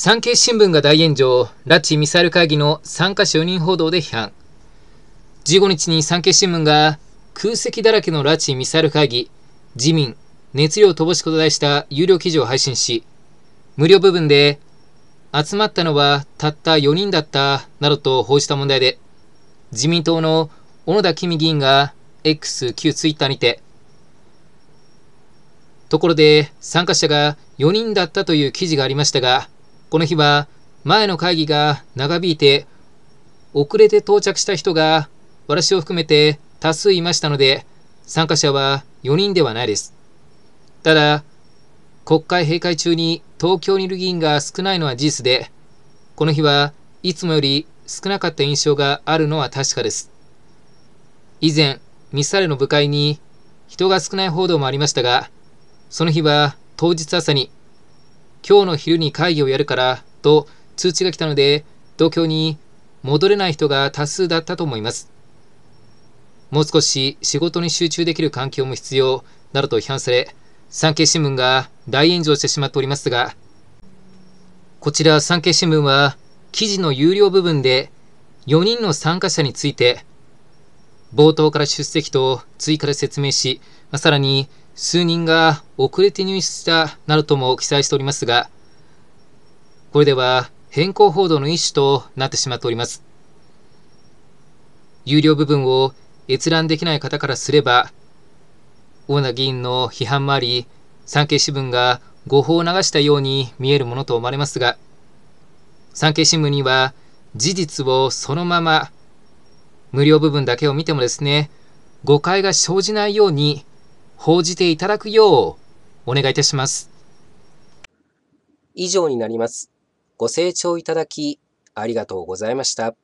産経新聞が大炎上、拉致ミサイル会議の参加承認報道で批判。15日に産経新聞が空席だらけの拉致ミサイル会議、自民、熱量乏しくと題した有料記事を配信し、無料部分で、集まったのはたった4人だったなどと報じた問題で、自民党の小野田公議員が X 旧ツイッターにて、ところで参加者が4人だったという記事がありましたが、この日は前の会議が長引いて遅れて到着した人が私を含めて多数いましたので参加者は4人ではないです。ただ国会閉会中に東京にいる議員が少ないのは事実でこの日はいつもより少なかった印象があるのは確かです。以前ミサイルの部会に人が少ない報道もありましたがその日は当日朝に今日の昼に会議をやるからと通知が来たので、東京に戻れない人が多数だったと思います。もう少し仕事に集中できる環境も必要などと批判され、産経新聞が大炎上してしまっておりますが、こちら産経新聞は記事の有料部分で4人の参加者について冒頭から出席と追加で説明し、さらに数人が遅れて入室したなどとも記載しておりますが、これでは変更報道の一種となってしまっております。有料部分を閲覧できない方からすれば、大名議員の批判もあり、産経新聞が誤報を流したように見えるものと思われますが、産経新聞には事実をそのまま無料部分だけを見てもですね、誤解が生じないように報じていただくようお願いいたします。以上になります。ご清聴いただきありがとうございました。